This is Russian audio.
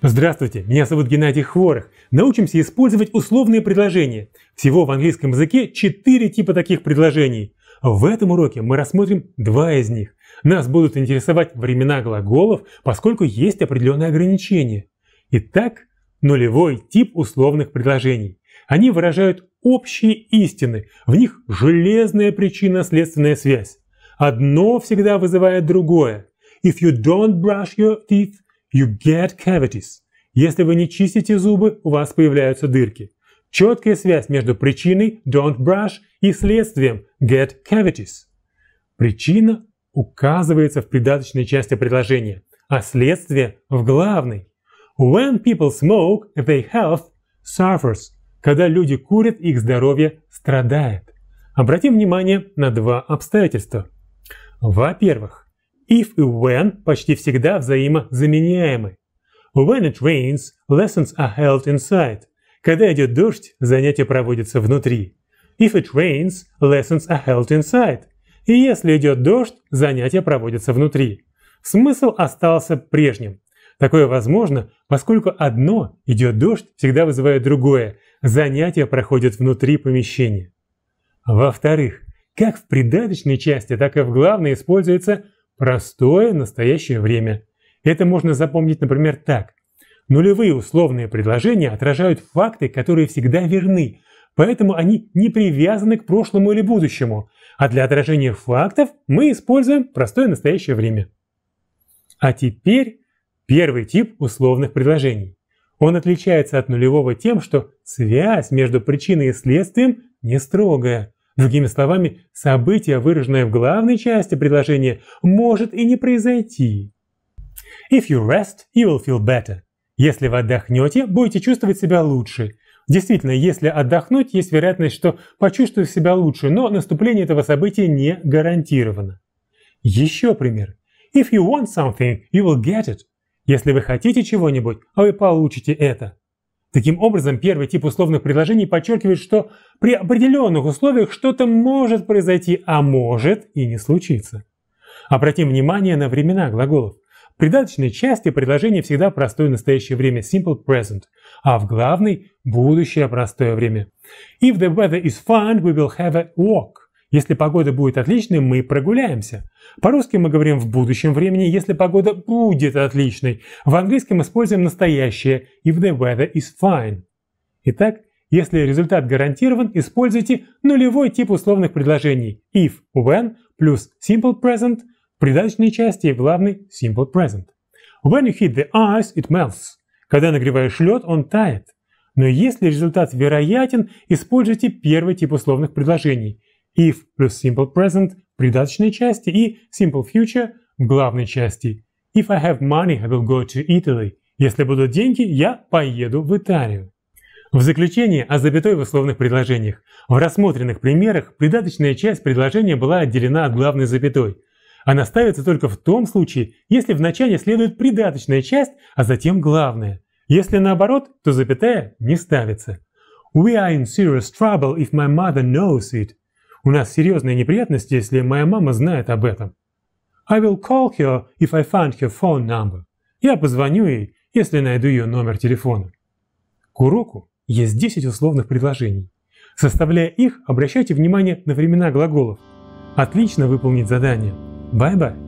Здравствуйте, меня зовут Геннадий Хворых. Научимся использовать условные предложения. Всего в английском языке 4 типа таких предложений. В этом уроке мы рассмотрим два из них. Нас будут интересовать времена глаголов, поскольку есть определенные ограничения. Итак, нулевой тип условных предложений. Они выражают общие истины, в них железная причинно-следственная связь. Одно всегда вызывает другое. If you don't brush your teeth, You get cavities. Если вы не чистите зубы, у вас появляются дырки. Четкая связь между причиной don't brush и следствием get cavities. Причина указывается в придаточной части предложения, а следствие в главной. When people smoke, their health suffers. Когда люди курят, их здоровье страдает. Обратим внимание на два обстоятельства. Во-первых, If и when почти всегда взаимозаменяемы. When it rains, lessons are held inside. Когда идет дождь, занятия проводятся внутри. If it rains, lessons are held inside. И если идет дождь, занятия проводятся внутри. Смысл остался прежним. Такое возможно, поскольку одно, идет дождь, всегда вызывает другое. Занятия проходят внутри помещения. Во-вторых, как в придаточной части, так и в главной используется Простое настоящее время. Это можно запомнить, например, так. Нулевые условные предложения отражают факты, которые всегда верны, поэтому они не привязаны к прошлому или будущему, а для отражения фактов мы используем простое настоящее время. А теперь первый тип условных предложений. Он отличается от нулевого тем, что связь между причиной и следствием не строгая. Другими словами, событие, выраженное в главной части предложения, может и не произойти. If you rest, you will feel better. Если вы отдохнете, будете чувствовать себя лучше. Действительно, если отдохнуть, есть вероятность, что почувствуешь себя лучше, но наступление этого события не гарантировано. Еще пример. If you want something, you will get it. Если вы хотите чего-нибудь, а вы получите это. Таким образом, первый тип условных предложений подчеркивает, что при определенных условиях что-то может произойти, а может и не случиться. Обратим внимание на времена глаголов. В придаточной части предложение всегда простое настоящее время simple present, а в главной – будущее простое время. If the weather is fine, we will have a walk. Если погода будет отличной, мы прогуляемся. По-русски мы говорим в будущем времени, если погода будет отличной. В английском используем настоящее if the weather is fine. Итак, если результат гарантирован, используйте нулевой тип условных предложений if, when плюс simple present в придаточной части и главный simple present. When you hit the ice, it melts. Когда нагреваешь лед, он тает. Но если результат вероятен, используйте первый тип условных предложений – if плюс simple present в придаточной части и simple future в главной части. If I have money, I will go to Italy. Если будут деньги, я поеду в Италию. В заключение о запятой в условных предложениях. В рассмотренных примерах придаточная часть предложения была отделена от главной запятой. Она ставится только в том случае, если в начале следует придаточная часть, а затем главная. Если наоборот, то запятая не ставится. We are in serious trouble if my mother knows it. У нас серьезные неприятности, если моя мама знает об этом. I will call her if I find her phone number. Я позвоню ей, если найду ее номер телефона. К уроку есть 10 условных предложений. Составляя их, обращайте внимание на времена глаголов. Отлично выполнить задание. Bye-bye.